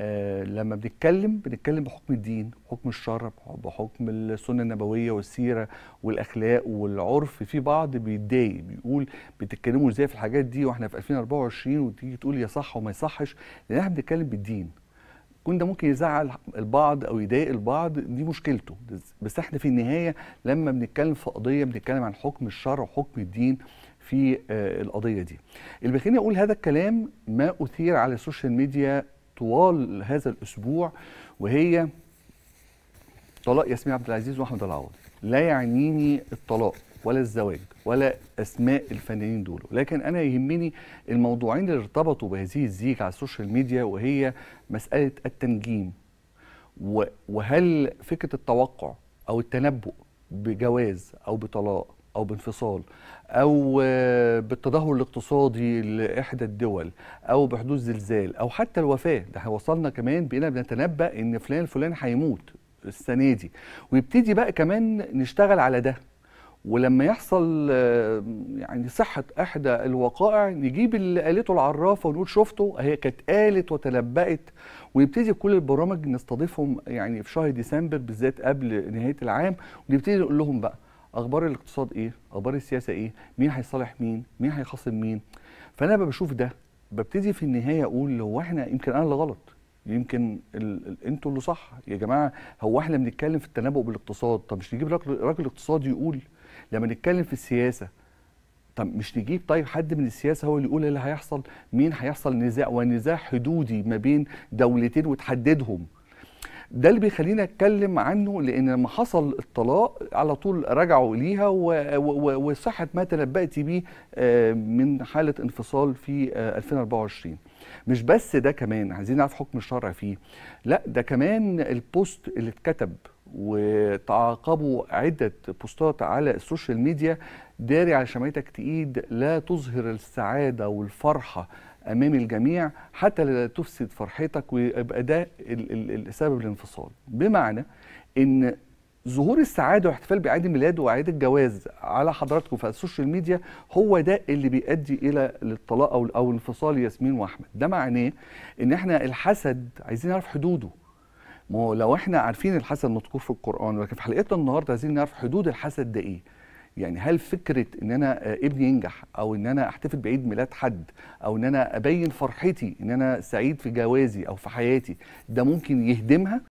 آه لما بنتكلم بنتكلم بحكم الدين بحكم الشرع بحكم السنه النبويه والسيره والاخلاق والعرف في بعض بيتضايق بيقول بتتكلموا ازاي في الحاجات دي واحنا في 2024 وتيجي تقول يا صح وما يصحش لان احنا بنتكلم بالدين كون ده ممكن يزعل البعض او يضايق البعض دي مشكلته بس احنا في النهايه لما بنتكلم في قضيه بنتكلم عن حكم الشرع وحكم الدين في آه، القضيه دي اللي بيخليني اقول هذا الكلام ما اثير على السوشيال ميديا طوال هذا الاسبوع وهي طلاق ياسمين عبد العزيز واحمد العوضي لا يعنيني الطلاق ولا الزواج ولا اسماء الفنانين دول لكن انا يهمني الموضوعين اللي ارتبطوا بهذه الزيج على السوشيال ميديا وهي مساله التنجيم وهل فكره التوقع او التنبؤ بجواز او بطلاق او بانفصال او آه، بالتدهور الاقتصادي لاحدى الدول او بحدوث زلزال او حتى الوفاه ده وصلنا كمان بقينا بنتنبا ان فلان الفلاني هيموت السنه دي ويبتدي بقى كمان نشتغل على ده ولما يحصل آه، يعني صحة إحدى الوقائع نجيب اللي قالته العرافة ونقول شفته هي كانت قالت وتنبأت ويبتدي كل البرامج نستضيفهم يعني في شهر ديسمبر بالذات قبل نهاية العام ونبتدي نقول لهم بقى اخبار الاقتصاد ايه اخبار السياسه ايه مين هيصالح مين مين هيخاصم مين فانا بشوف ده ببتدي في النهايه اقول هو احنا يمكن انا اللي غلط يمكن انتوا اللي صح يا جماعه هو احنا بنتكلم في التنبؤ بالاقتصاد طب مش نجيب راجل اقتصادي يقول لما نتكلم في السياسه طب مش نجيب طيب حد من السياسه هو اللي يقول اللي هيحصل مين هيحصل نزاع ونزاع حدودي ما بين دولتين وتحددهم ده اللي بيخلينا اتكلم عنه لان لما حصل الطلاق على طول رجعوا ليها وصحه ما تنبأت بيه آه، من حاله انفصال في 2024 آه، مش بس ده كمان عايزين نعرف حكم الشرع فيه لا ده كمان البوست اللي اتكتب وتعاقبوا عدة بوستات على السوشيال ميديا داري على شمعتك تقيد لا تظهر السعادة والفرحة امام الجميع حتى لا تفسد فرحتك ويبقى ده السبب الانفصال بمعنى ان ظهور السعاده واحتفال بعيد الميلاد وعيد الجواز على حضراتكم في السوشيال ميديا هو ده اللي بيؤدي الى الطلاق او او انفصال ياسمين واحمد ده معناه ان احنا الحسد عايزين نعرف حدوده ما هو لو احنا عارفين الحسد مذكور في القران ولكن في حلقتنا النهارده عايزين نعرف حدود الحسد ده ايه يعني هل فكره ان انا آه، ابني ينجح او ان انا احتفل بعيد ميلاد حد او ان انا ابين فرحتي ان انا سعيد في جوازي او في حياتي ده ممكن يهدمها